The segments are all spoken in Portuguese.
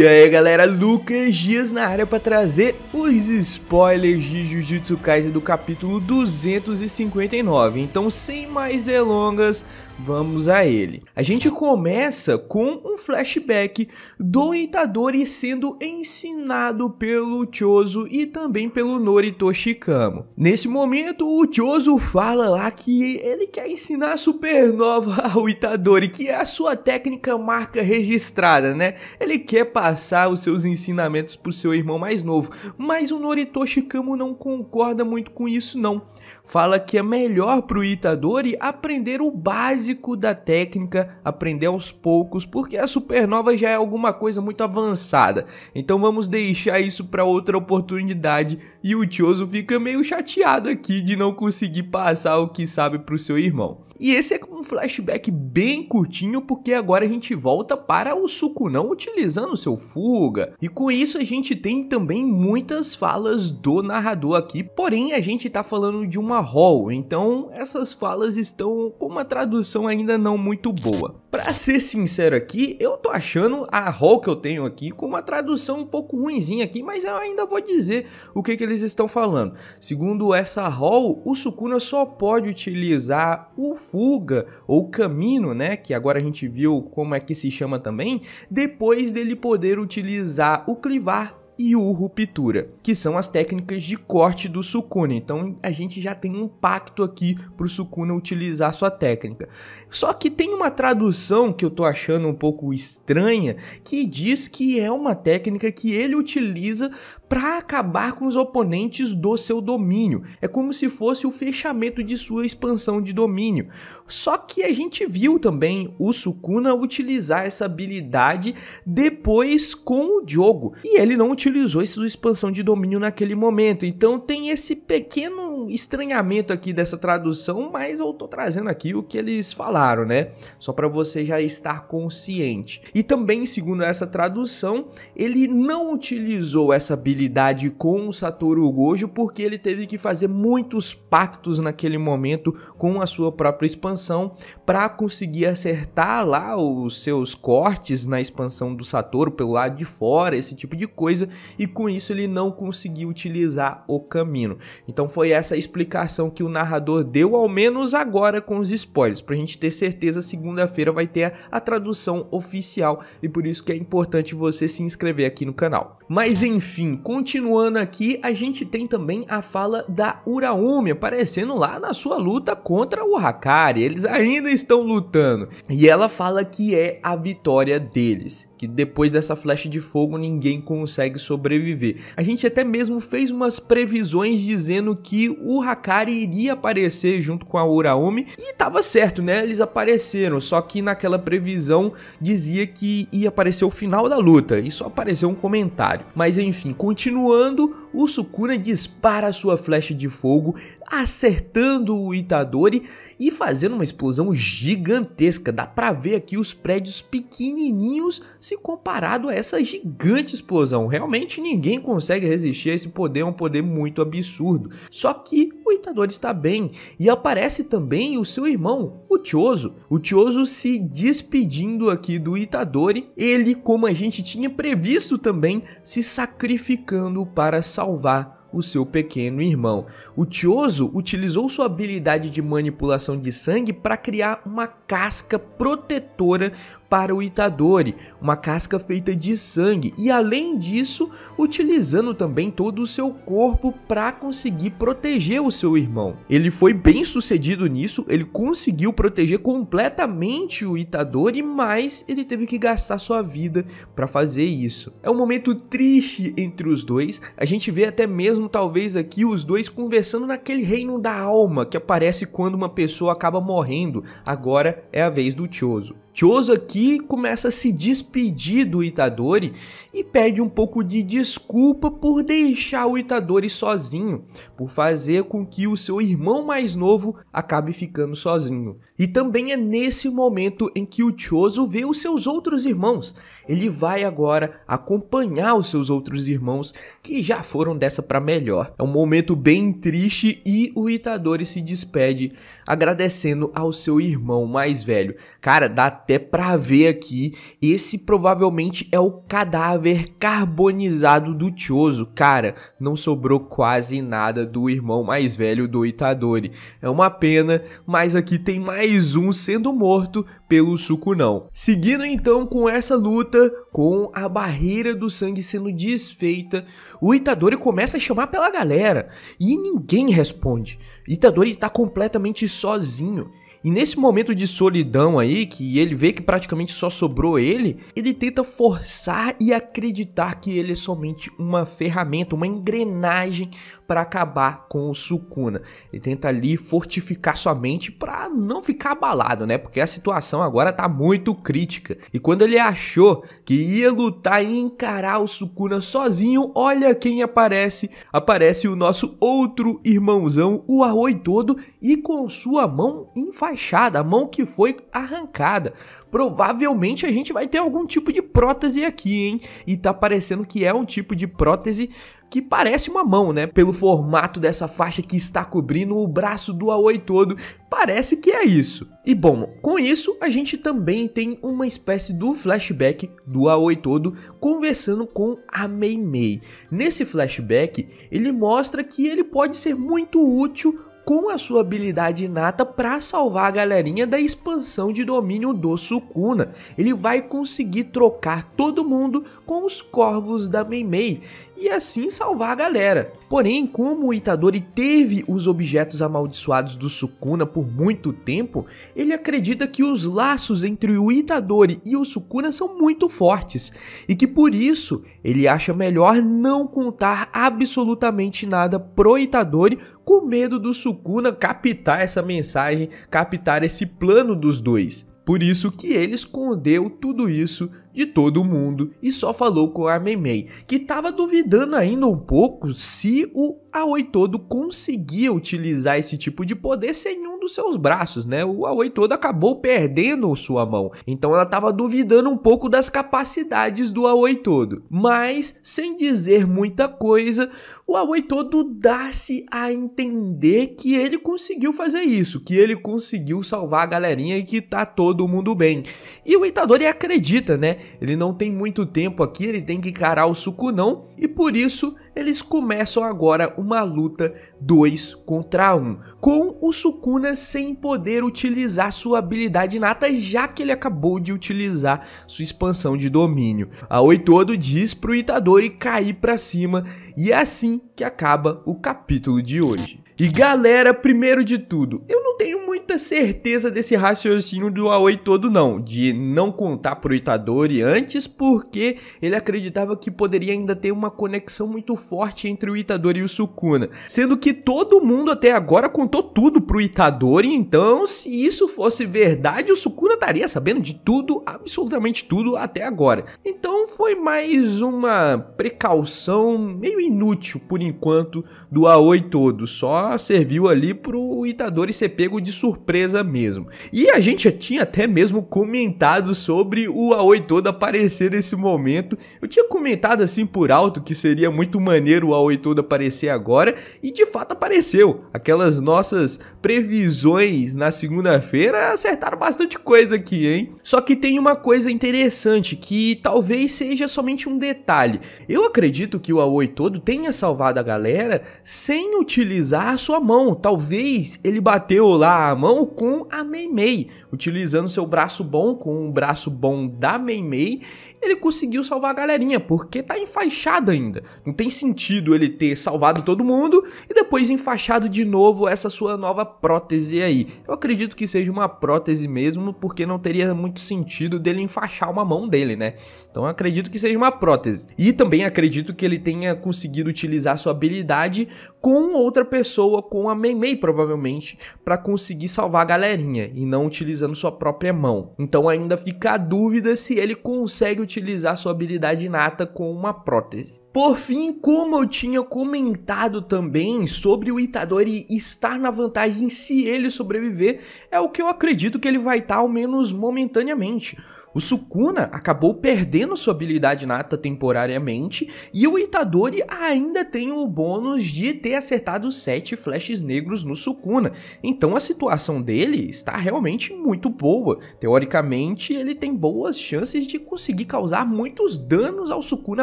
E aí galera, Lucas Dias na área para trazer os spoilers de Jujutsu Kaisen do capítulo 259. Então, sem mais delongas, vamos a ele. A gente começa com um flashback do Itadori sendo ensinado pelo Chozo e também pelo Noritoshikamo. Nesse momento, o Chozo fala lá que ele quer ensinar a supernova ao Itadori, que é a sua técnica marca registrada, né? Ele quer passar os seus ensinamentos pro seu irmão mais novo, mas o Noritoshikamo não concorda muito com isso não, fala que é melhor pro Itadori aprender o básico da técnica, aprender aos poucos, porque a supernova já é alguma coisa muito avançada. Então vamos deixar isso para outra oportunidade e o Choso fica meio chateado aqui de não conseguir passar o que sabe pro seu irmão. E esse é um flashback bem curtinho, porque agora a gente volta para o Sukunão utilizando seu fuga. E com isso a gente tem também muitas falas do narrador aqui, porém a gente tá falando de uma Sarah Hall, então essas falas estão com uma tradução ainda não muito boa. Pra ser sincero aqui, eu tô achando a Hall que eu tenho aqui com uma tradução um pouco ruimzinha aqui, mas eu ainda vou dizer o que, que eles estão falando. Segundo essa Hall, o Sukuna só pode utilizar o Fuga ou Caminho, né, que agora a gente viu como é que se chama também, depois dele poder utilizar o Clivar e o ruptura, que são as técnicas de corte do Sukuna. Então a gente já tem um pacto aqui para o Sukuna utilizar sua técnica. Só que tem uma tradução que eu tô achando um pouco estranha que diz que é uma técnica que ele utiliza para acabar com os oponentes do seu domínio. É como se fosse o fechamento de sua expansão de domínio. Só que a gente viu também o Sukuna utilizar essa habilidade depois com o Diogo, e ele não utilizou essa expansão de domínio naquele momento. Então tem esse pequeno estranhamento aqui dessa tradução, mas eu tô trazendo aqui o que eles falaram, né? Só para você já estar consciente. E também, segundo essa tradução, ele não utilizou essa habilidade com o Satoru Gojo porque ele teve que fazer muitos pactos naquele momento com a sua própria expansão para conseguir acertar lá os seus cortes na expansão do Satoru pelo lado de fora, esse tipo de coisa, e com isso ele não conseguiu utilizar o caminho. Então foi essa explicação que o narrador deu, ao menos agora com os spoilers. Pra gente ter certeza, segunda-feira vai ter a, a tradução oficial e por isso que é importante você se inscrever aqui no canal. Mas enfim, continuando aqui, a gente tem também a fala da Uraume aparecendo lá na sua luta contra o Hakari. Eles ainda estão lutando. E ela fala que é a vitória deles, que depois dessa flecha de fogo ninguém consegue sobreviver. A gente até mesmo fez umas previsões dizendo que o Hakari iria aparecer junto com a Uraomi e tava certo, né? Eles apareceram, só que naquela previsão dizia que ia aparecer o final da luta e só apareceu um comentário. Mas enfim, continuando, o Sukuna dispara sua flecha de fogo, acertando o Itadori e fazendo uma explosão gigantesca. Dá pra ver aqui os prédios pequenininhos se comparado a essa gigante explosão. Realmente ninguém consegue resistir a esse poder, é um poder muito absurdo. Só que o Itadori está bem e aparece também o seu irmão, o Tioso. O Tioso se despedindo aqui do Itadori, ele, como a gente tinha previsto também, se sacrificando para salvar o seu pequeno irmão. O Tioso utilizou sua habilidade de manipulação de sangue para criar uma casca protetora para o Itadori, uma casca feita de sangue, e além disso, utilizando também todo o seu corpo para conseguir proteger o seu irmão. Ele foi bem sucedido nisso, ele conseguiu proteger completamente o Itadori, mas ele teve que gastar sua vida para fazer isso. É um momento triste entre os dois, a gente vê até mesmo talvez aqui os dois conversando naquele reino da alma que aparece quando uma pessoa acaba morrendo. Agora é a vez do Chozo. Chozo aqui começa a se despedir do Itadori e pede um pouco de desculpa por deixar o Itadori sozinho, por fazer com que o seu irmão mais novo acabe ficando sozinho. E também é nesse momento em que o Chozo vê os seus outros irmãos. Ele vai agora acompanhar os seus outros irmãos que já foram dessa para melhor. É um momento bem triste e o Itadori se despede agradecendo ao seu irmão mais velho. Cara, dá até pra ver aqui, esse provavelmente é o cadáver carbonizado do Choso. Cara, não sobrou quase nada do irmão mais velho do Itadori. É uma pena, mas aqui tem mais um sendo morto pelo não. Seguindo então com essa luta, com a barreira do sangue sendo desfeita, o Itadori começa a chamar pela galera e ninguém responde. Itadori está completamente sozinho. E nesse momento de solidão aí, que ele vê que praticamente só sobrou ele, ele tenta forçar e acreditar que ele é somente uma ferramenta, uma engrenagem para acabar com o Sukuna. Ele tenta ali fortificar sua mente para não ficar abalado, né? Porque a situação agora tá muito crítica. E quando ele achou que ia lutar e encarar o Sukuna sozinho, olha quem aparece. Aparece o nosso outro irmãozão, o Aoi todo, e com sua mão infalível enfaixada, a mão que foi arrancada. Provavelmente a gente vai ter algum tipo de prótese aqui, hein? E tá parecendo que é um tipo de prótese que parece uma mão, né? Pelo formato dessa faixa que está cobrindo o braço do Aoi todo, parece que é isso. E bom, com isso a gente também tem uma espécie do flashback do Aoi todo conversando com a Mei Mei. Nesse flashback, ele mostra que ele pode ser muito útil com a sua habilidade inata para salvar a galerinha da expansão de domínio do Sukuna. Ele vai conseguir trocar todo mundo com os corvos da Meimei e assim salvar a galera. Porém, como o Itadori teve os objetos amaldiçoados do Sukuna por muito tempo, ele acredita que os laços entre o Itadori e o Sukuna são muito fortes e que por isso ele acha melhor não contar absolutamente nada pro Itadori com medo do Sukuna captar essa mensagem, captar esse plano dos dois. Por isso que ele escondeu tudo isso de todo mundo e só falou com a Memei, que estava duvidando ainda um pouco se o Aoi todo conseguia utilizar esse tipo de poder sem um dos seus braços, né? O Aoi todo acabou perdendo sua mão, então ela estava duvidando um pouco das capacidades do Aoi todo. Mas, sem dizer muita coisa, o Huawei todo dá-se a entender que ele conseguiu fazer isso, que ele conseguiu salvar a galerinha e que tá todo mundo bem. E o Itadori acredita, né? Ele não tem muito tempo aqui, ele tem que encarar o Sukunão e por isso eles começam agora uma luta 2 contra 1, um, com o Sukuna sem poder utilizar sua habilidade nata, já que ele acabou de utilizar sua expansão de domínio. A Oitodo diz pro Itadori cair para cima e assim que acaba o capítulo de hoje. E galera, primeiro de tudo, eu não tenho muita certeza desse raciocínio do Aoi todo não, de não contar pro Itadori antes porque ele acreditava que poderia ainda ter uma conexão muito forte entre o Itadori e o Sukuna, sendo que todo mundo até agora contou tudo pro Itadori, então se isso fosse verdade, o Sukuna estaria sabendo de tudo, absolutamente tudo até agora. Então foi mais uma precaução meio inútil por enquanto do Aoi todo, só serviu ali pro Itadori ser pego de surpresa mesmo. E a gente já tinha até mesmo comentado sobre o Aoi todo aparecer nesse momento. Eu tinha comentado assim por alto que seria muito maneiro o Aoi todo aparecer agora, e de fato apareceu. Aquelas nossas previsões na segunda-feira acertaram bastante coisa aqui, hein? Só que tem uma coisa interessante que talvez seja somente um detalhe. Eu acredito que o Aoi todo tenha salvado a galera sem utilizar sua mão. Talvez ele bateu lá a mão com a Meimei, utilizando seu braço bom com o braço bom da Meimei ele conseguiu salvar a galerinha, porque tá enfaixado ainda. Não tem sentido ele ter salvado todo mundo e depois enfaixado de novo essa sua nova prótese aí. Eu acredito que seja uma prótese mesmo, porque não teria muito sentido dele enfaixar uma mão dele, né? Então acredito que seja uma prótese. E também acredito que ele tenha conseguido utilizar sua habilidade com outra pessoa, com a Meimei provavelmente, para conseguir salvar a galerinha e não utilizando sua própria mão. Então ainda fica a dúvida se ele consegue utilizar utilizar sua habilidade inata com uma prótese. Por fim, como eu tinha comentado também sobre o Itadori estar na vantagem se ele sobreviver, é o que eu acredito que ele vai estar, ao menos momentaneamente. O Sukuna acabou perdendo sua habilidade nata temporariamente e o Itadori ainda tem o bônus de ter acertado 7 flashes negros no Sukuna. Então a situação dele está realmente muito boa. Teoricamente, ele tem boas chances de conseguir causar muitos danos ao Sukuna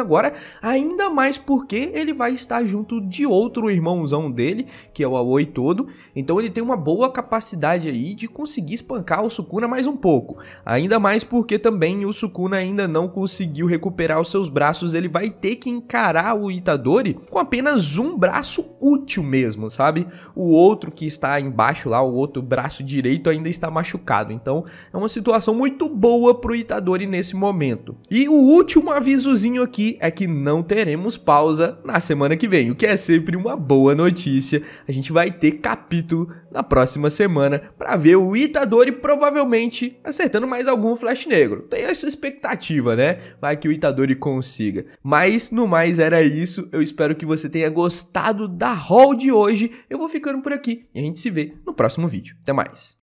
agora, ainda ainda mais porque ele vai estar junto de outro irmãozão dele, que é o Aoi todo, então ele tem uma boa capacidade aí de conseguir espancar o Sukuna mais um pouco, ainda mais porque também o Sukuna ainda não conseguiu recuperar os seus braços, ele vai ter que encarar o Itadori com apenas um braço útil mesmo, sabe? O outro que está embaixo lá, o outro braço direito ainda está machucado, então é uma situação muito boa pro Itadori nesse momento. E o último avisozinho aqui é que não terá teremos pausa na semana que vem, o que é sempre uma boa notícia. A gente vai ter capítulo na próxima semana para ver o Itadori provavelmente acertando mais algum Flash Negro. Tem essa expectativa, né? Vai que o Itadori consiga. Mas no mais era isso. Eu espero que você tenha gostado da haul de hoje. Eu vou ficando por aqui e a gente se vê no próximo vídeo. Até mais.